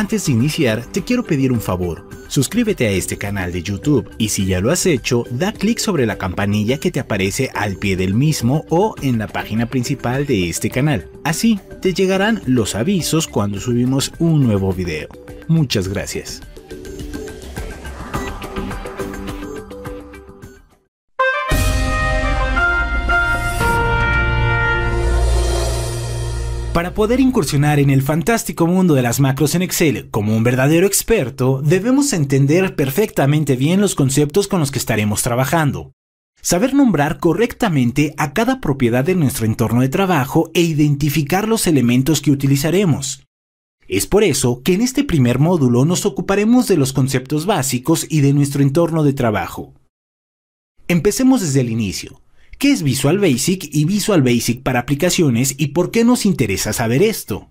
Antes de iniciar, te quiero pedir un favor. Suscríbete a este canal de YouTube y si ya lo has hecho, da clic sobre la campanilla que te aparece al pie del mismo o en la página principal de este canal. Así, te llegarán los avisos cuando subimos un nuevo video. Muchas gracias. Para poder incursionar en el fantástico mundo de las macros en Excel como un verdadero experto, debemos entender perfectamente bien los conceptos con los que estaremos trabajando. Saber nombrar correctamente a cada propiedad de nuestro entorno de trabajo e identificar los elementos que utilizaremos. Es por eso que en este primer módulo nos ocuparemos de los conceptos básicos y de nuestro entorno de trabajo. Empecemos desde el inicio. ¿Qué es Visual Basic y Visual Basic para aplicaciones y por qué nos interesa saber esto?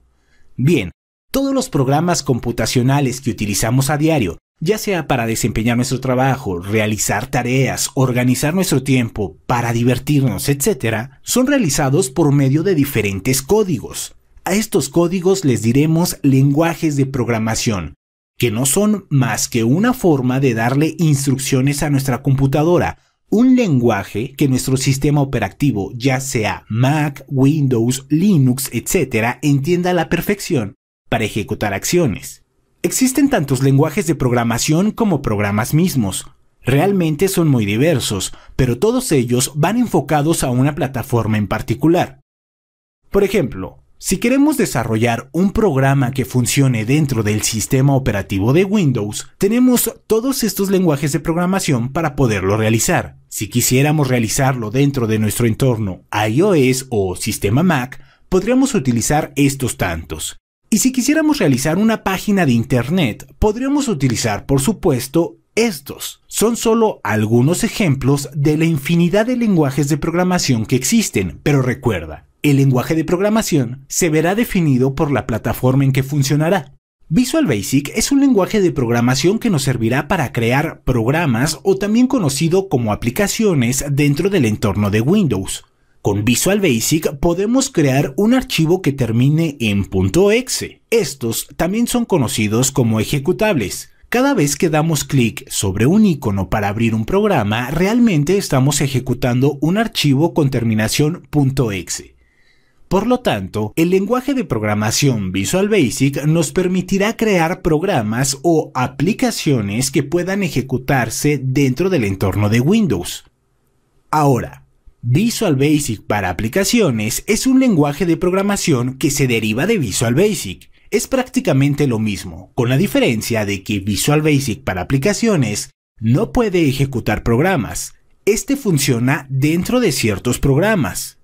Bien, todos los programas computacionales que utilizamos a diario, ya sea para desempeñar nuestro trabajo, realizar tareas, organizar nuestro tiempo, para divertirnos, etc., son realizados por medio de diferentes códigos. A estos códigos les diremos lenguajes de programación, que no son más que una forma de darle instrucciones a nuestra computadora un lenguaje que nuestro sistema operativo, ya sea Mac, Windows, Linux, etc., entienda a la perfección para ejecutar acciones. Existen tantos lenguajes de programación como programas mismos. Realmente son muy diversos, pero todos ellos van enfocados a una plataforma en particular. Por ejemplo, si queremos desarrollar un programa que funcione dentro del sistema operativo de Windows, tenemos todos estos lenguajes de programación para poderlo realizar. Si quisiéramos realizarlo dentro de nuestro entorno iOS o sistema Mac, podríamos utilizar estos tantos. Y si quisiéramos realizar una página de Internet, podríamos utilizar, por supuesto, estos son solo algunos ejemplos de la infinidad de lenguajes de programación que existen, pero recuerda, el lenguaje de programación se verá definido por la plataforma en que funcionará. Visual Basic es un lenguaje de programación que nos servirá para crear programas o también conocido como aplicaciones dentro del entorno de Windows. Con Visual Basic podemos crear un archivo que termine en .exe. Estos también son conocidos como ejecutables. Cada vez que damos clic sobre un icono para abrir un programa, realmente estamos ejecutando un archivo con terminación .exe. Por lo tanto, el lenguaje de programación Visual Basic nos permitirá crear programas o aplicaciones que puedan ejecutarse dentro del entorno de Windows. Ahora, Visual Basic para aplicaciones es un lenguaje de programación que se deriva de Visual Basic. Es prácticamente lo mismo, con la diferencia de que Visual Basic para aplicaciones no puede ejecutar programas. Este funciona dentro de ciertos programas.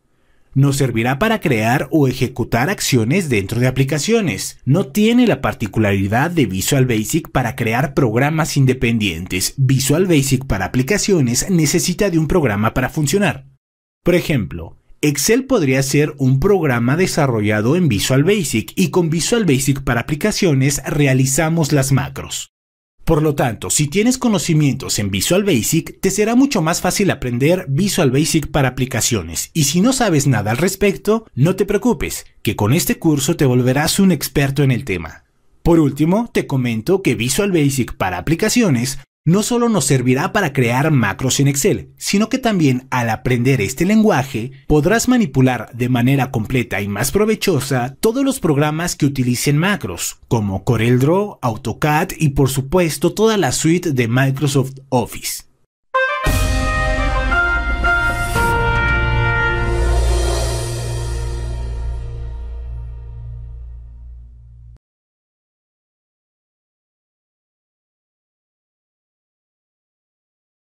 Nos servirá para crear o ejecutar acciones dentro de aplicaciones. No tiene la particularidad de Visual Basic para crear programas independientes. Visual Basic para aplicaciones necesita de un programa para funcionar. Por ejemplo, Excel podría ser un programa desarrollado en Visual Basic y con Visual Basic para aplicaciones realizamos las macros. Por lo tanto, si tienes conocimientos en Visual Basic, te será mucho más fácil aprender Visual Basic para aplicaciones. Y si no sabes nada al respecto, no te preocupes, que con este curso te volverás un experto en el tema. Por último, te comento que Visual Basic para aplicaciones no solo nos servirá para crear macros en Excel, sino que también al aprender este lenguaje podrás manipular de manera completa y más provechosa todos los programas que utilicen macros, como CorelDRAW, AutoCAD y por supuesto toda la suite de Microsoft Office.